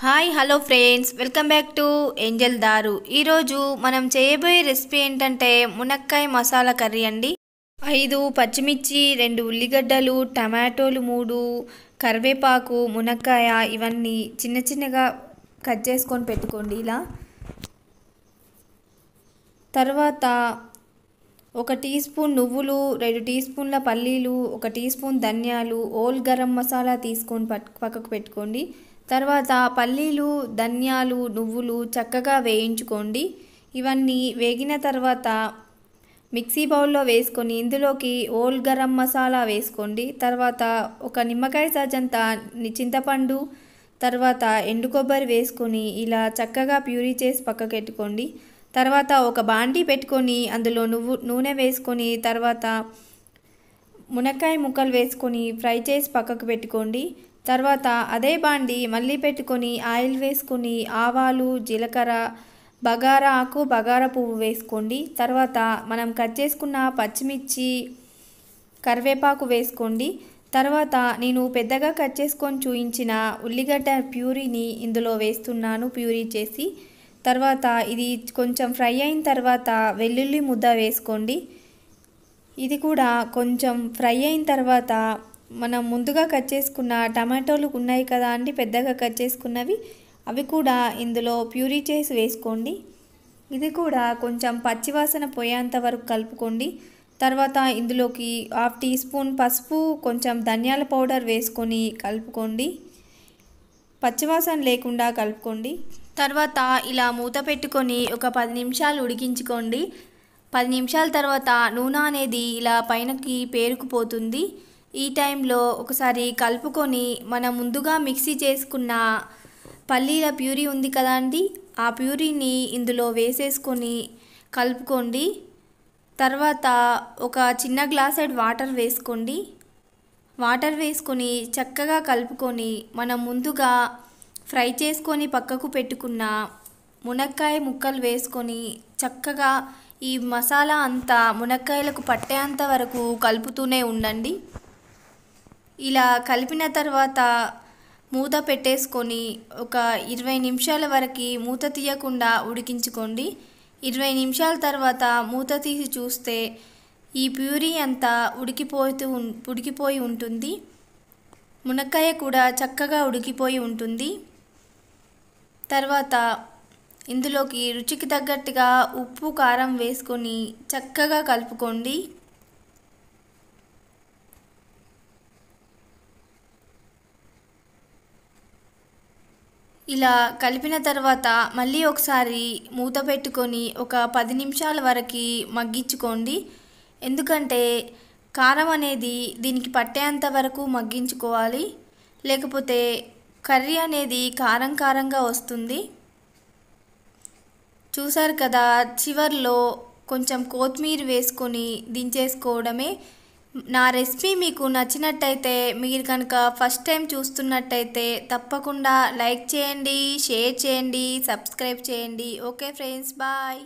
hi hello friends welcome back to angel దారు ఈరోజు మనం చేయబోయే రెసిపీ ఏంటంటే మునక్కాయ మసాలా కర్రీ అండి ఐదు పచ్చిమిర్చి రెండు ఉల్లిగడ్డలు టమాటోలు మూడు కరివేపాకు మునక్కాయ ఇవన్నీ చిన్న చిన్నగా కట్ చేసుకొని పెట్టుకోండి ఇలా తర్వాత ఒక టీ స్పూన్ నువ్వులు రెండు టీ స్పూన్ల పల్లీలు ఒక టీ స్పూన్ ధనియాలు ఓల్ గరం మసాలా తీసుకొని పక్కకు పెట్టుకోండి తర్వాత పల్లీలు ధనియాలు నువ్వులు చక్కగా వేయించుకోండి ఇవన్నీ వేగిన తర్వాత మిక్సీ బౌల్లో వేసుకొని ఇందులోకి ఓల్ గరం మసాలా వేసుకోండి తర్వాత ఒక నిమ్మకాయ సజంత చింతపండు తర్వాత ఎండు కొబ్బరి వేసుకొని ఇలా చక్కగా ప్యూరీ చేసి పక్కకెట్టుకోండి తర్వాత ఒక బాండీ పెట్టుకొని అందులో నువ్వు నూనె వేసుకొని తర్వాత మునక్కాయ ముక్కలు వేసుకొని ఫ్రై చేసి పక్కకు పెట్టుకోండి తర్వాత అదే బాండి మళ్ళీ పెట్టుకొని ఆయిల్ వేసుకొని ఆవాలు జీలకర్ర బగారా ఆకు బగారా పువ్వు వేసుకోండి తర్వాత మనం కట్ చేసుకున్న పచ్చిమిర్చి కరివేపాకు వేసుకోండి తర్వాత నేను పెద్దగా కట్ చేసుకొని చూయించిన ఉల్లిగడ్డ ప్యూరీని ఇందులో వేస్తున్నాను ప్యూరీ చేసి తర్వాత ఇది కొంచెం ఫ్రై అయిన తర్వాత వెల్లుల్లి ముద్ద వేసుకోండి ఇది కూడా కొంచెం ఫ్రై అయిన తర్వాత మనం ముందుగా కట్ చేసుకున్న టమాటోలు ఉన్నాయి కదా అండి పెద్దగా కట్ చేసుకున్నవి అవి కూడా ఇందులో ప్యూరీ చేసి వేసుకోండి ఇది కూడా కొంచెం పచ్చివాసన పోయేంత వరకు కలుపుకోండి తర్వాత ఇందులోకి హాఫ్ టీ స్పూన్ పసుపు కొంచెం ధనియాల పౌడర్ వేసుకొని కలుపుకోండి పచ్చివాసన లేకుండా కలుపుకోండి తర్వాత ఇలా మూత పెట్టుకొని ఒక పది నిమిషాలు ఉడికించుకోండి పది నిమిషాల తర్వాత నూనె అనేది ఇలా పైనకి పేరుకుపోతుంది ఈ టైంలో ఒకసారి కలుపుకొని మనం ముందుగా మిక్సీ చేసుకున్న పల్లీల ప్యూరీ ఉంది కదా అండి ఆ ప్యూరీని ఇందులో వేసేసుకొని కలుపుకోండి తర్వాత ఒక చిన్న గ్లాసెడ్ వాటర్ వేసుకోండి వాటర్ వేసుకొని చక్కగా కలుపుకొని మనం ముందుగా ఫ్రై చేసుకొని పక్కకు పెట్టుకున్న మునక్కాయ ముక్కలు వేసుకొని చక్కగా ఈ మసాలా అంతా మునక్కాయలకు పట్టేంత వరకు కలుపుతూనే ఉండండి ఇలా కలిపిన తర్వాత మూత పెట్టేసుకొని ఒక ఇరవై నిమిషాల వరకు మూత తీయకుండా ఉడికించుకోండి ఇరవై నిమిషాల తర్వాత మూత తీసి చూస్తే ఈ ప్యూరీ అంతా ఉడికిపోతూ ఉడికిపోయి ఉంటుంది మునక్కాయ కూడా చక్కగా ఉడికిపోయి ఉంటుంది తర్వాత ఇందులోకి రుచికి తగ్గట్టుగా ఉప్పు కారం వేసుకొని చక్కగా కలుపుకోండి ఇలా కలిపిన తర్వాత మళ్ళీ ఒకసారి మూత పెట్టుకొని ఒక పది నిమిషాల వరకు మగ్గించుకోండి ఎందుకంటే కారం అనేది దీనికి పట్టేంత వరకు మగ్గించుకోవాలి లేకపోతే కర్రీ అనేది కారం కారంగా వస్తుంది చూసారు కదా చివర్లో కొంచెం కొత్తిమీర వేసుకొని దించేసుకోవడమే నా రెసిపీ మీకు నచ్చినట్టయితే మీరు కనుక ఫస్ట్ టైం చూస్తున్నట్టయితే తప్పకుండా లైక్ చేయండి షేర్ చేయండి సబ్స్క్రైబ్ చేయండి ఓకే ఫ్రెండ్స్ బాయ్